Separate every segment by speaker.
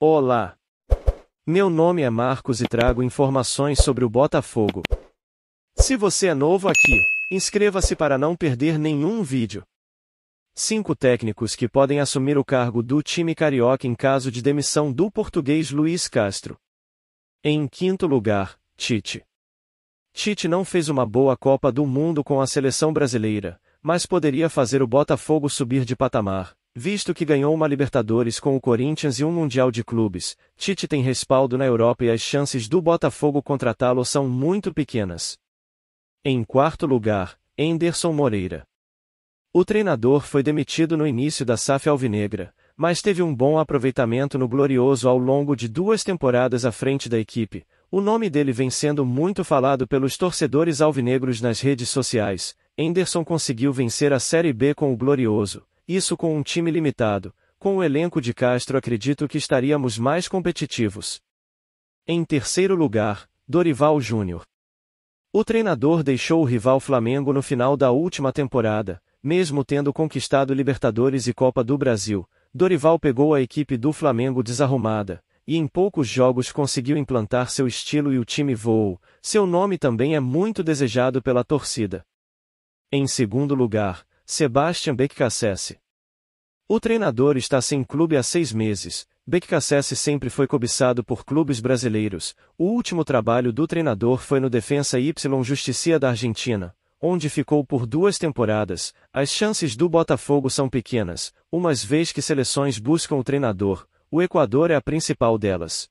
Speaker 1: Olá! Meu nome é Marcos e trago informações sobre o Botafogo. Se você é novo aqui, inscreva-se para não perder nenhum vídeo. Cinco técnicos que podem assumir o cargo do time carioca em caso de demissão do português Luiz Castro. Em quinto lugar, Tite. Tite não fez uma boa Copa do Mundo com a seleção brasileira, mas poderia fazer o Botafogo subir de patamar, Visto que ganhou uma Libertadores com o Corinthians e um Mundial de Clubes, Tite tem respaldo na Europa e as chances do Botafogo contratá-lo são muito pequenas. Em quarto lugar, Enderson Moreira. O treinador foi demitido no início da SAF Alvinegra, mas teve um bom aproveitamento no Glorioso ao longo de duas temporadas à frente da equipe. O nome dele vem sendo muito falado pelos torcedores alvinegros nas redes sociais. Enderson conseguiu vencer a Série B com o Glorioso, isso com um time limitado, com o elenco de Castro acredito que estaríamos mais competitivos. Em terceiro lugar, Dorival Júnior. O treinador deixou o rival Flamengo no final da última temporada, mesmo tendo conquistado Libertadores e Copa do Brasil. Dorival pegou a equipe do Flamengo desarrumada, e em poucos jogos conseguiu implantar seu estilo e o time voou, seu nome também é muito desejado pela torcida. Em segundo lugar, Sebastian Cassese. O treinador está sem clube há seis meses. Beccacese sempre foi cobiçado por clubes brasileiros. O último trabalho do treinador foi no Defensa Y Justicia da Argentina, onde ficou por duas temporadas. As chances do Botafogo são pequenas, uma vez que seleções buscam o treinador. O Equador é a principal delas.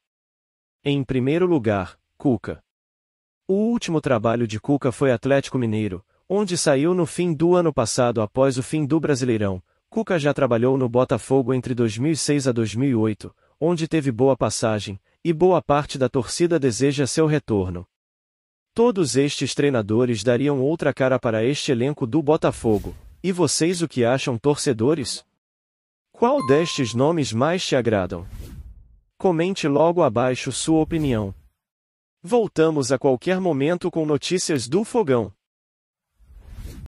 Speaker 1: Em primeiro lugar, Cuca. O último trabalho de Cuca foi Atlético Mineiro, onde saiu no fim do ano passado após o fim do Brasileirão. Cuca já trabalhou no Botafogo entre 2006 a 2008, onde teve boa passagem, e boa parte da torcida deseja seu retorno. Todos estes treinadores dariam outra cara para este elenco do Botafogo, e vocês o que acham, torcedores? Qual destes nomes mais te agradam? Comente logo abaixo sua opinião. Voltamos a qualquer momento com notícias do fogão.